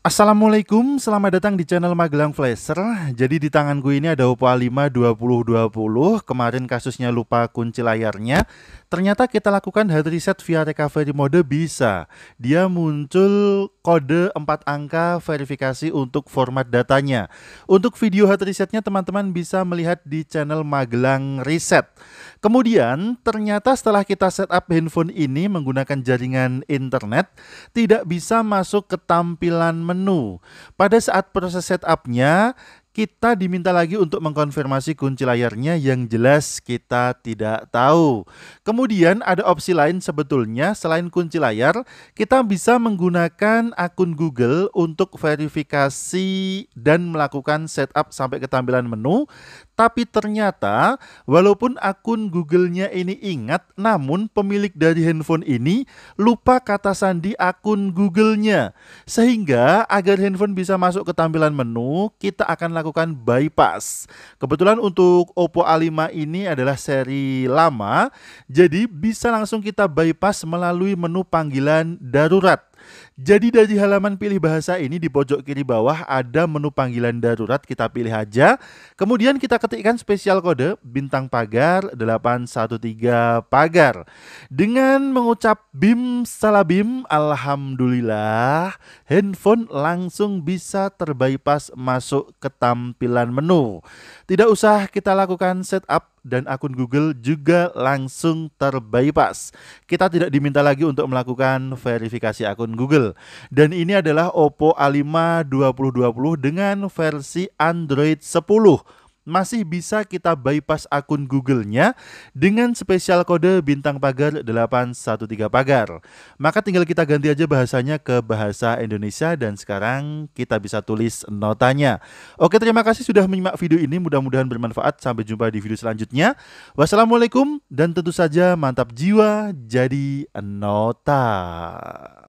Assalamualaikum, selamat datang di channel Magelang Flasher. Jadi di tanganku ini ada Oppo A5 2020. Kemarin kasusnya lupa kunci layarnya. Ternyata kita lakukan hard reset via recovery mode bisa. Dia muncul kode 4 angka verifikasi untuk format datanya. Untuk video hard risetnya teman-teman bisa melihat di channel Magelang Reset. Kemudian ternyata setelah kita setup handphone ini menggunakan jaringan internet tidak bisa masuk ke tampilan menu. Pada saat proses setupnya kita diminta lagi untuk mengkonfirmasi kunci layarnya yang jelas kita tidak tahu. Kemudian ada opsi lain sebetulnya selain kunci layar, kita bisa menggunakan akun Google untuk verifikasi dan melakukan setup sampai ke tampilan menu, tapi ternyata walaupun akun Google-nya ini ingat, namun pemilik dari handphone ini lupa kata sandi akun Google-nya. Sehingga agar handphone bisa masuk ke tampilan menu, kita akan lakukan bypass. Kebetulan untuk Oppo A5 ini adalah seri lama, jadi bisa langsung kita bypass melalui menu panggilan darurat. Jadi dari halaman pilih bahasa ini di pojok kiri bawah ada menu panggilan darurat, kita pilih aja. Kemudian kita ketikkan spesial kode bintang pagar 813 pagar. Dengan mengucap bim salabim alhamdulillah, handphone langsung bisa terbypass masuk ke tampilan menu. Tidak usah kita lakukan setup dan akun Google juga langsung terbypass. Kita tidak diminta lagi untuk melakukan verifikasi akun Google. Dan ini adalah Oppo A5 2020 dengan versi Android 10 masih bisa kita bypass akun Google-nya dengan spesial kode bintang pagar 813 pagar. Maka tinggal kita ganti aja bahasanya ke bahasa Indonesia dan sekarang kita bisa tulis notanya. Oke, terima kasih sudah menyimak video ini. Mudah-mudahan bermanfaat. Sampai jumpa di video selanjutnya. Wassalamualaikum dan tentu saja mantap jiwa jadi nota.